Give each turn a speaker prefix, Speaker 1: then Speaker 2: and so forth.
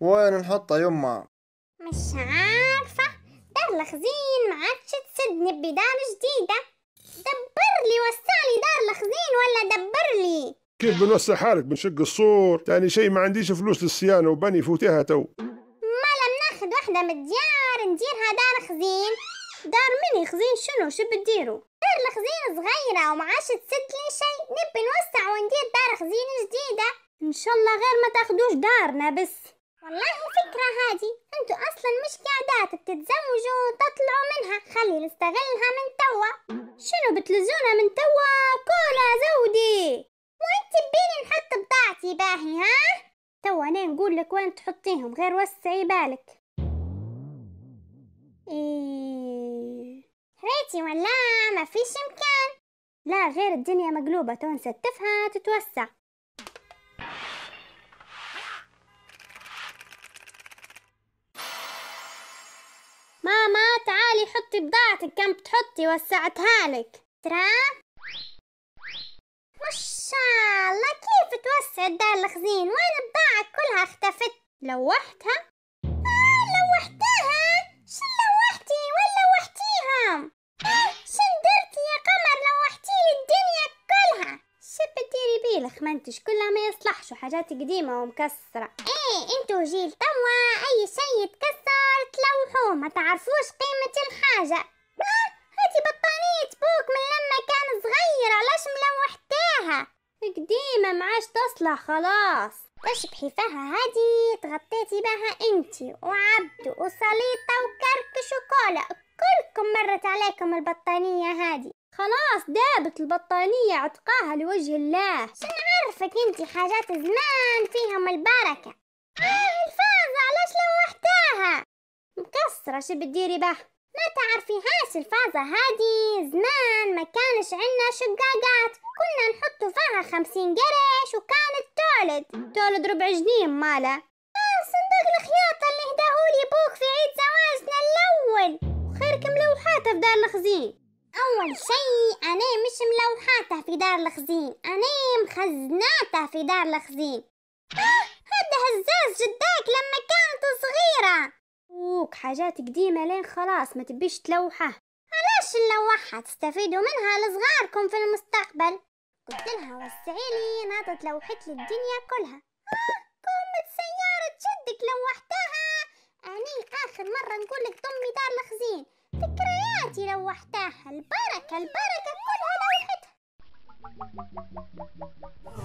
Speaker 1: وين نحطها يما؟ مش عارفة دار الخزين ما عادش تسدني بدار جديدة دبر لي وسع لي دار الخزين ولا دبر لي كيف بنوسع حالك بنشق السور تاني شي ما عنديش فلوس للصيانة وبني فوتيها تو وحدة من الديار نديرها دار خزين دار مني خزين شنو شو بتديروا دار الخزين صغيرة ومعاش تسد لي شي نبي نوسع وندير دار خزين جديدة ان شاء الله غير ما تاخدوش دارنا بس والله فكرة هادي انتو اصلا مش قاعدات بتتزوجوا وتطلعوا منها خلي نستغلها من توا شنو بتلزونا من توا كولا زودي وانت تبيني نحط بضاعتي باهي ها توا انا نقول لك وين تحطيهم غير وسعي بالك حبيبتي ولا ما فيش إمكان لا غير الدنيا مقلوبة تونسة تفها تتوسع ماما تعالي حطي بضاعتك كم بتحطي وسعتها لك ترى ما شاء الله كيف توسع الدار الخزين وين بضاعتك كلها اختفت لوحتها آه لوحتها لخمنتش كلها ما يصلحش وحاجات قديمة ومكسرة ايه انتو جيل توا اي شي يتكسر تلوحوه ما تعرفوش قيمة الحاجة آه هاتي بطانية بوك من لما كان صغير علاش ملوحتاها قديمة معاش تصلح خلاص تشبحي فيها هادي تغطيتي بها انتي وعبدو وسليطة وكرك وكولا كلكم مرت عليكم البطانية هادي خلاص دابت البطانية عتقاها لوجه الله عرفك انت حاجات زمان فيهم البركة آه الفازة علاش لوحتاها مكسرة شو بتديري به ما تعرفيهاش الفازة هادي زمان ما كانش عنا شقاقات كنا نحطوا فيها خمسين قرش وكانت تولد تولد ربع جنيه مالا آه صندوق الخياطة اللي هداهولي بوك في عيد زواجنا الأول وخيرك لوحاتها في دار الخزين أول شي أنا مش ملوحاتها في دار الخزين أنا مخزناتها في دار الخزين آه، هذا هزاز جداك لما كانت صغيرة أوك حاجات قديمة لين خلاص ما تبيش تلوحه علاش نلوحها تستفيدوا منها لصغاركم في المستقبل قلت لها وسعي لي ناطت لوحت لي الدنيا كلها آه قومة سيارة جدك لوحتها أني آخر مرة نقول لك التي روحتها البركة البركة كلها لوحتها